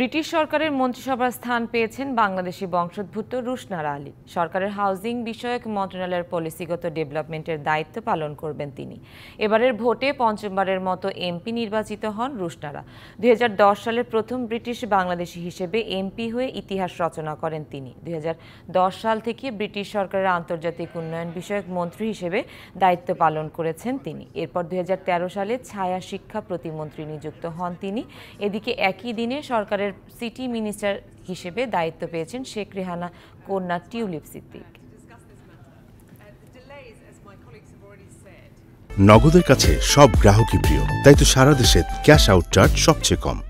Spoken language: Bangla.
ব্রিটিশ সরকারের মন্ত্রিসভার স্থান পেয়েছেন বাংলাদেশি বংশোদ্ভূত রুশনারা আলী সরকারের হাউজিং বিষয়ক মন্ত্রণালয়ের পলিসিগত ডেভেলপমেন্টের দায়িত্ব পালন করবেন তিনি এবারের ভোটে পঞ্চমবারের মতো এমপি নির্বাচিত হন রুশনারা দুই সালের প্রথম ব্রিটিশ বাংলাদেশি হিসেবে এমপি হয়ে ইতিহাস রচনা করেন তিনি দুই সাল থেকে ব্রিটিশ সরকারের আন্তর্জাতিক উন্নয়ন বিষয়ক মন্ত্রী হিসেবে দায়িত্ব পালন করেছেন তিনি এরপর দুই সালে ছায়া শিক্ষা প্রতিমন্ত্রী নিযুক্ত হন তিনি এদিকে একই দিনে সরকারের বিহারের সিটি মিনিস্টার হিসেবে দায়িত্ব পেয়েছেন শেখ রেহানা কন্যা টিউলিপ সিদ্দিক নগদের কাছে সব গ্রাহকই প্রিয় তাই তো সারা দেশে ক্যাশ আউট চার্জ সবচেয়ে কম